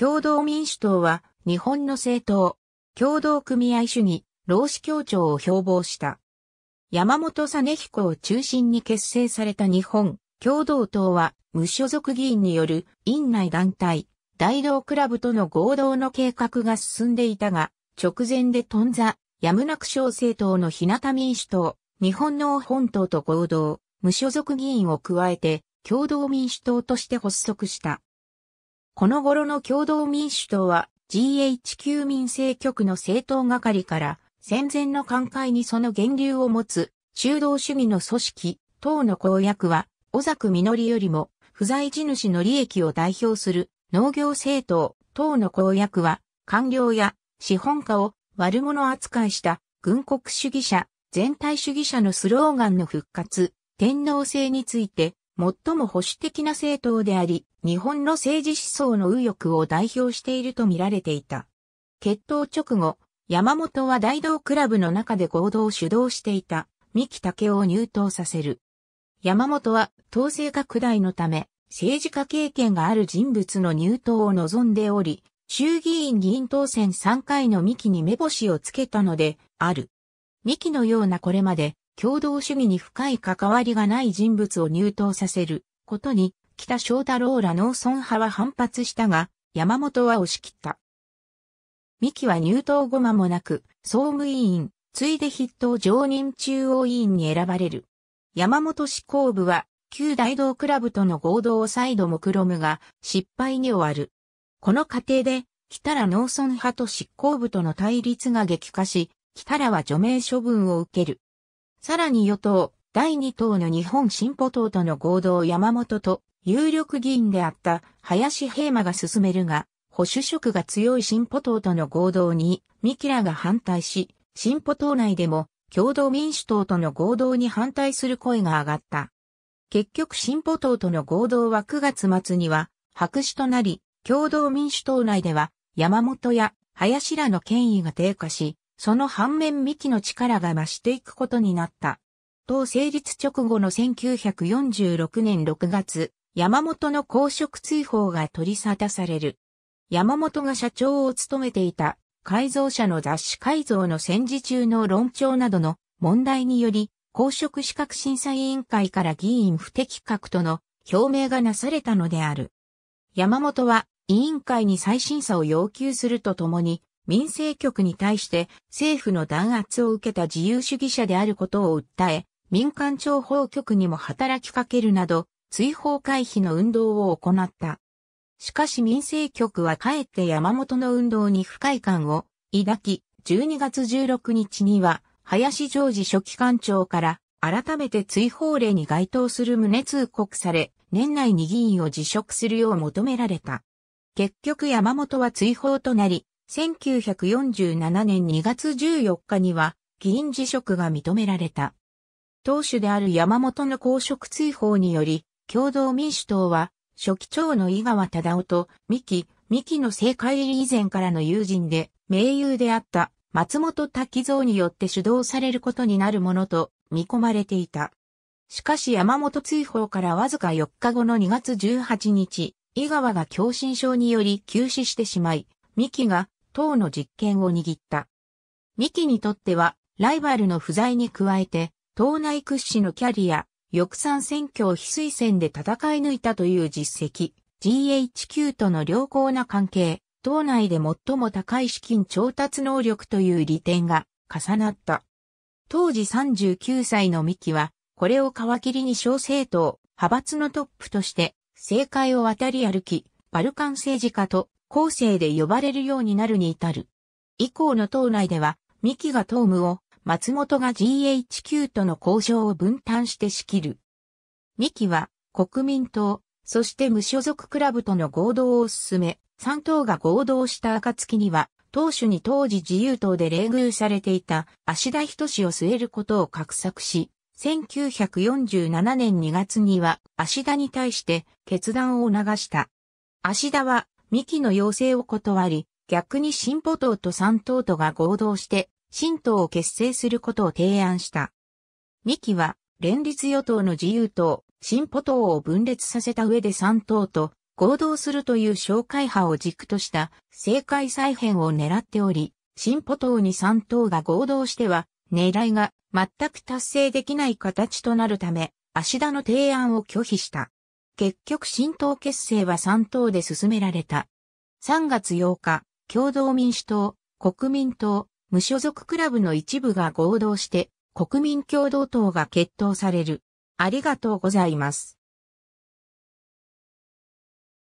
共同民主党は日本の政党、共同組合主義、労使協調を標榜した。山本実彦を中心に結成された日本、共同党は無所属議員による院内団体、大道クラブとの合同の計画が進んでいたが、直前で頓挫、やむなく小政党の日向民主党、日本の本党と合同、無所属議員を加えて、共同民主党として発足した。この頃の共同民主党は GHQ 民政局の政党係から戦前の寛解にその源流を持つ中道主義の組織、党の公約は、小作実よりも不在地主の利益を代表する農業政党、党の公約は、官僚や資本家を悪者扱いした軍国主義者、全体主義者のスローガンの復活、天皇制について最も保守的な政党であり、日本の政治思想の右翼を代表していると見られていた。決闘直後、山本は大道クラブの中で行動を主導していた、三木武を入党させる。山本は、党勢拡大のため、政治家経験がある人物の入党を望んでおり、衆議院議員当選3回の三木に目星をつけたので、ある。三木のようなこれまで、共同主義に深い関わりがない人物を入党させることに、北翔太郎ら農村派は反発したが、山本は押し切った。三木は入党後間もなく、総務委員、ついで筆頭常任中央委員に選ばれる。山本執行部は、旧大道クラブとの合同を再度目論むが、失敗に終わる。この過程で、北ら農村派と執行部との対立が激化し、北らは除名処分を受ける。さらに与党、第2党の日本進歩党との合同山本と有力議員であった林平馬が進めるが、保守色が強い進歩党との合同に、三木らが反対し、進歩党内でも共同民主党との合同に反対する声が上がった。結局進歩党との合同は9月末には白紙となり、共同民主党内では山本や林らの権威が低下し、その反面幹の力が増していくことになった。党成立直後の1946年6月、山本の公職追放が取り沙汰される。山本が社長を務めていた改造者の雑誌改造の戦時中の論調などの問題により、公職資格審査委員会から議員不適格との表明がなされたのである。山本は委員会に再審査を要求するとともに、民政局に対して政府の弾圧を受けた自由主義者であることを訴え、民間庁報局にも働きかけるなど、追放回避の運動を行った。しかし民政局はかえって山本の運動に不快感を抱き、12月16日には、林常時書記官庁から改めて追放令に該当する旨通告され、年内に議員を辞職するよう求められた。結局山本は追放となり、1947年2月14日には議員辞職が認められた。党首である山本の公職追放により、共同民主党は、初期長の井川忠夫と三木、三木の政界入り以前からの友人で、盟友であった松本滝蔵によって主導されることになるものと見込まれていた。しかし山本追放からわずか4日後の2月18日、井川が狭心症により急死してしまい、三木が等の実権を握った。三木にとっては、ライバルの不在に加えて、党内屈指のキャリア、翼賛選挙を非推薦で戦い抜いたという実績、GHQ との良好な関係、党内で最も高い資金調達能力という利点が重なった。当時39歳の三木は、これを皮切りに小政党、派閥のトップとして、政界を渡り歩き、バルカン政治家と後世で呼ばれるようになるに至る。以降の党内では、三木が党務を、松本が GHQ との交渉を分担して仕切る。三木は、国民党、そして無所属クラブとの合同を進め、三党が合同した暁には、党首に当時自由党で冷遇されていた足田人志を据えることを画策し、1947年2月には足田に対して決断を促した。足田は三木の要請を断り、逆に新歩党と三党とが合同して、新党を結成することを提案した。三木は、連立与党の自由党、新歩党を分裂させた上で三党と合同するという紹介派を軸とした政界再編を狙っており、新歩党に三党が合同しては、狙いが全く達成できない形となるため、芦田の提案を拒否した。結局新党結成は3党で進められた。3月8日、共同民主党、国民党、無所属クラブの一部が合同して、国民共同党が決闘される。ありがとうございます。